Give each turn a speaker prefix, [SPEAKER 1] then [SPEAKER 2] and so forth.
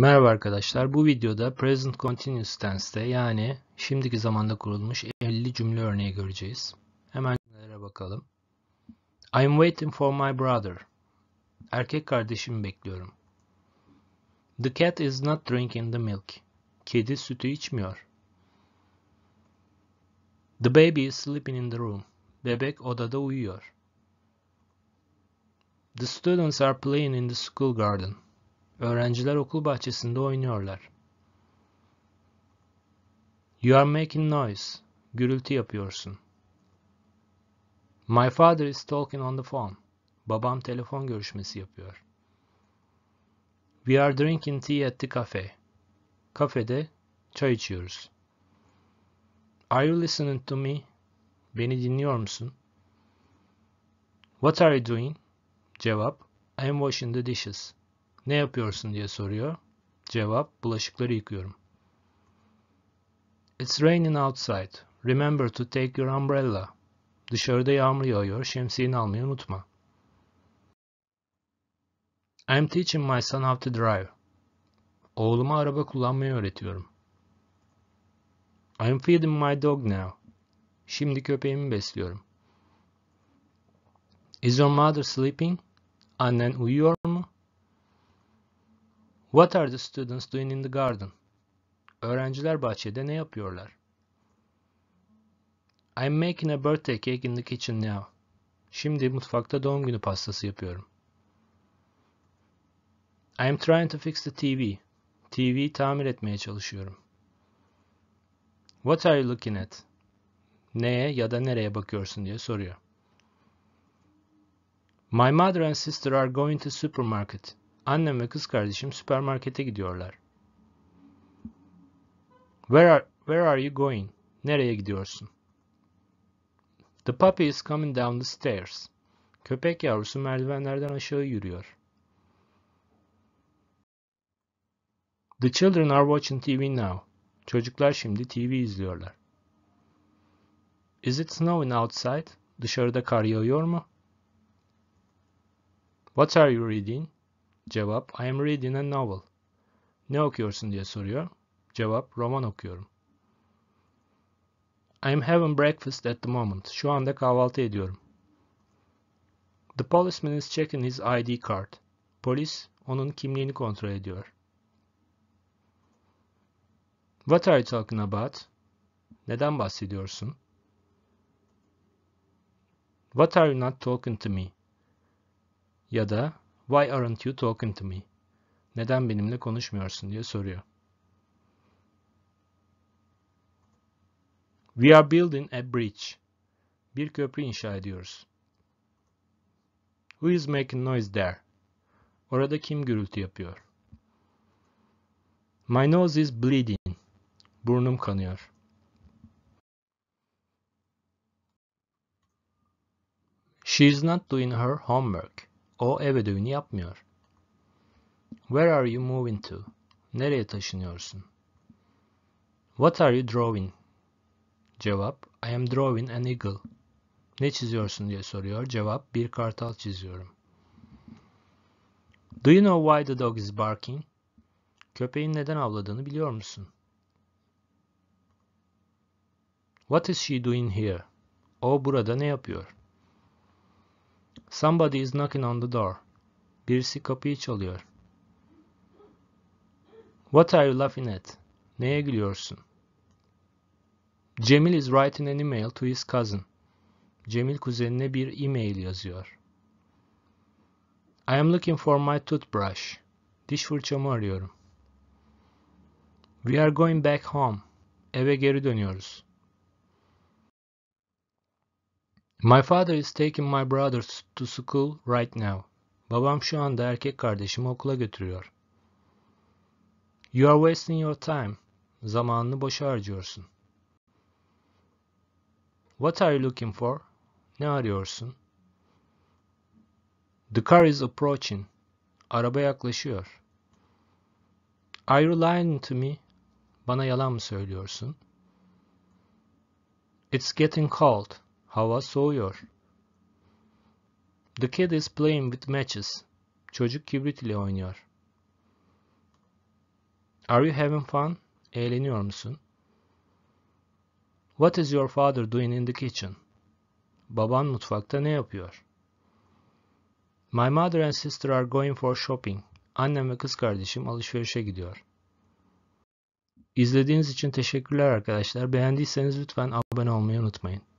[SPEAKER 1] Merhaba arkadaşlar. Bu videoda Present Continuous Tense'te yani şimdiki zamanda kurulmuş 50 cümle örneği göreceğiz. Hemen cümlelere bakalım. I'm waiting for my brother. Erkek kardeşimi bekliyorum. The cat is not drinking the milk. Kedi sütü içmiyor. The baby is sleeping in the room. Bebek odada uyuyor. The students are playing in the school garden. Öğrenciler okul bahçesinde oynuyorlar. You are making noise. Gürültü yapıyorsun. My father is talking on the phone. Babam telefon görüşmesi yapıyor. We are drinking tea at the cafe. Kafede çay içiyoruz. Are you listening to me? Beni dinliyor musun? What are you doing? Cevap, I am washing the dishes. Ne yapıyorsun diye soruyor. Cevap, bulaşıkları yıkıyorum. It's raining outside. Remember to take your umbrella. Dışarıda yağmur yağıyor, şemsiyeni almayı unutma. I'm teaching my son how to drive. Oğluma araba kullanmayı öğretiyorum. I'm feeding my dog now. Şimdi köpeğimi besliyorum. Is your mother sleeping? Annen uyuyor mu? What are the students doing in the garden? Öğrenciler bahçede ne yapıyorlar? I'm making a birthday cake in the kitchen now. Şimdi mutfakta doğum günü pastası yapıyorum. I'm trying to fix the TV. TV'yi tamir etmeye çalışıyorum. What are you looking at? Neye ya da nereye bakıyorsun diye soruyor. My mother and sister are going to supermarket. Annem ve kız kardeşim süpermarkete gidiyorlar. Where are, where are you going? Nereye gidiyorsun? The puppy is coming down the stairs. Köpek yavrusu merdivenlerden aşağı yürüyor. The children are watching TV now. Çocuklar şimdi TV izliyorlar. Is it snowing outside? Dışarıda kar yağıyor mu? What are you reading? Cevap I am reading a novel. Ne okuyorsun diye soruyor. Cevap roman okuyorum. I am having breakfast at the moment. Şu anda kahvaltı ediyorum. The policeman is checking his ID card. Polis onun kimliğini kontrol ediyor. What are you talking about? Neden bahsediyorsun? What are you not talking to me? Ya da Why aren't you talking to me? Neden benimle konuşmuyorsun diye soruyor. We are building a bridge. Bir köprü inşa ediyoruz. Who is making noise there? Orada kim gürültü yapıyor? My nose is bleeding. Burnum kanıyor. She is not doing her homework. O ev ödevini yapmıyor. Where are you moving to? Nereye taşınıyorsun? What are you drawing? Cevap, I am drawing an eagle. Ne çiziyorsun diye soruyor. Cevap, bir kartal çiziyorum. Do you know why the dog is barking? Köpeğin neden avladığını biliyor musun? What is she doing here? O burada ne yapıyor? Somebody is knocking on the door. Birisi kapıyı çalıyor. What are you laughing at? Neye gülüyorsun? Cemil is writing an email to his cousin. Cemil kuzenine bir e-mail yazıyor. I am looking for my toothbrush. Diş fırçamı arıyorum. We are going back home. Eve geri dönüyoruz. My father is taking my brothers to school right now. Babam şu anda erkek kardeşimi okula götürüyor. You are wasting your time. Zamanını boşa harcıyorsun. What are you looking for? Ne arıyorsun? The car is approaching. Araba yaklaşıyor. Are you lying to me? Bana yalan mı söylüyorsun? It's getting cold. Hava soğuyor. The kid is playing with matches. Çocuk kibrit ile oynuyor. Are you having fun? Eğleniyor musun? What is your father doing in the kitchen? Baban mutfakta ne yapıyor? My mother and sister are going for shopping. Annem ve kız kardeşim alışverişe gidiyor. İzlediğiniz için teşekkürler arkadaşlar. Beğendiyseniz lütfen abone olmayı unutmayın.